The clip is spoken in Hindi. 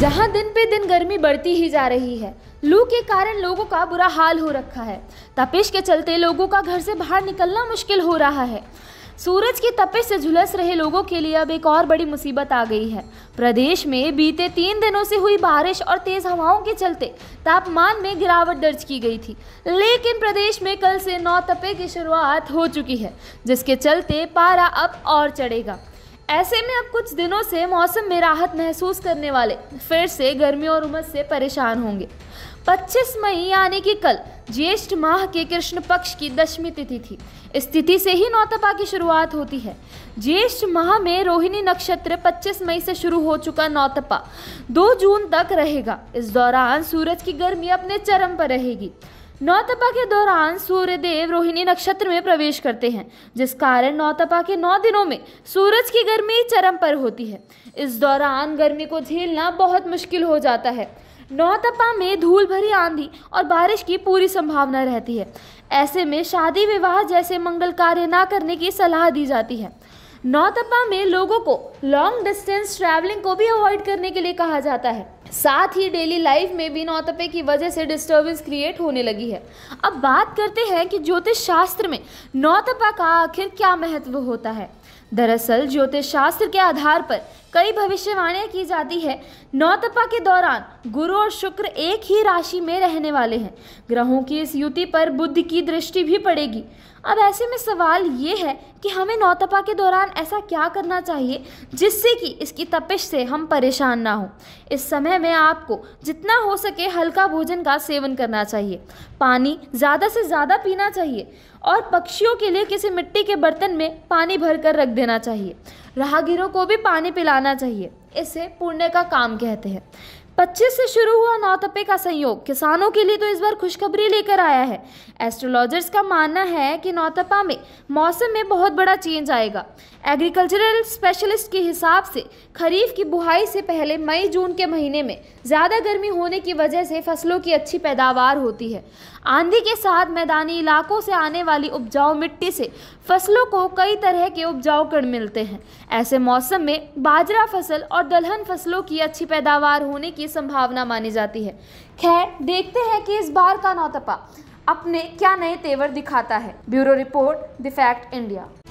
जहां दिन पे दिन गर्मी बढ़ती ही जा रही है लू के कारण लोगों का बुरा हाल हो रखा है तपिश के चलते लोगों का घर से बाहर निकलना मुश्किल हो रहा है सूरज की तपिश से झुलस रहे लोगों के लिए अब एक और बड़ी मुसीबत आ गई है प्रदेश में बीते तीन दिनों से हुई बारिश और तेज हवाओं के चलते तापमान में गिरावट दर्ज की गई थी लेकिन प्रदेश में कल से नौ तपे की शुरुआत हो चुकी है जिसके चलते पारा अब और चढ़ेगा ऐसे में अब कुछ दिनों से मौसम में राहत महसूस करने वाले फिर से गर्मी और उमस से परेशान होंगे 25 मई यानी कि कल ज्येष्ठ माह के कृष्ण पक्ष की दशमी तिथि थी इस तिथि से ही नौतपा की शुरुआत होती है ज्येष्ठ माह में रोहिणी नक्षत्र 25 मई से शुरू हो चुका नौतपा 2 जून तक रहेगा इस दौरान सूरज की गर्मी अपने चरम पर रहेगी नौतपा के दौरान सूर्यदेव रोहिणी नक्षत्र में प्रवेश करते हैं जिस कारण नौतपा के नौ दिनों में सूरज की गर्मी चरम पर होती है इस दौरान गर्मी को झेलना बहुत मुश्किल हो जाता है नौतपा में धूल भरी आंधी और बारिश की पूरी संभावना रहती है ऐसे में शादी विवाह जैसे मंगल कार्य ना करने की सलाह दी जाती है नौतपा में लोगों को लॉन्ग डिस्टेंस ट्रैवलिंग को भी अवॉइड करने के लिए कहा जाता है साथ ही डेली लाइफ में भी नौतपे की वजह से डिस्टरबेंस क्रिएट होने लगी है अब बात करते हैं कि ज्योतिष शास्त्र में नौतपा का आखिर क्या महत्व होता है दरअसल ज्योतिष शास्त्र के आधार पर कई भविष्यवाणियाँ की जाती है नौतपा के दौरान गुरु और शुक्र एक ही राशि में रहने वाले हैं ग्रहों की इस युति पर बुद्ध की दृष्टि भी पड़ेगी अब ऐसे में सवाल ये है कि हमें नौतपा के दौरान ऐसा क्या करना चाहिए जिससे कि इसकी तपिश से हम परेशान ना हों इस समय में आपको जितना हो सके हल्का भोजन का सेवन करना चाहिए पानी ज़्यादा से ज़्यादा पीना चाहिए और पक्षियों के लिए किसी मिट्टी के बर्तन में पानी भरकर रख देना चाहिए राहगीरों को भी पानी पिलाना चाहिए इसे पुण्य का काम कहते हैं 25 से शुरू हुआ नौतपे का संयोग किसानों के लिए तो इस बार खुशखबरी लेकर आया है एस्ट्रोलॉजर्स का मानना है कि नौतपा में मौसम में बहुत बड़ा चेंज आएगा एग्रीकल्चरल स्पेशलिस्ट के हिसाब से खरीफ की बुहाई से पहले मई जून के महीने में ज़्यादा गर्मी होने की वजह से फसलों की अच्छी पैदावार होती है आंधी के साथ मैदानी इलाकों से आने वाली उपजाऊ मिट्टी से फसलों को कई तरह के उपजाऊ कण मिलते हैं ऐसे मौसम में बाजरा फसल और दलहन फसलों की अच्छी पैदावार होने की की संभावना मानी जाती है खैर देखते हैं कि इस बार का नौतपा अपने क्या नए तेवर दिखाता है bureau report the fact India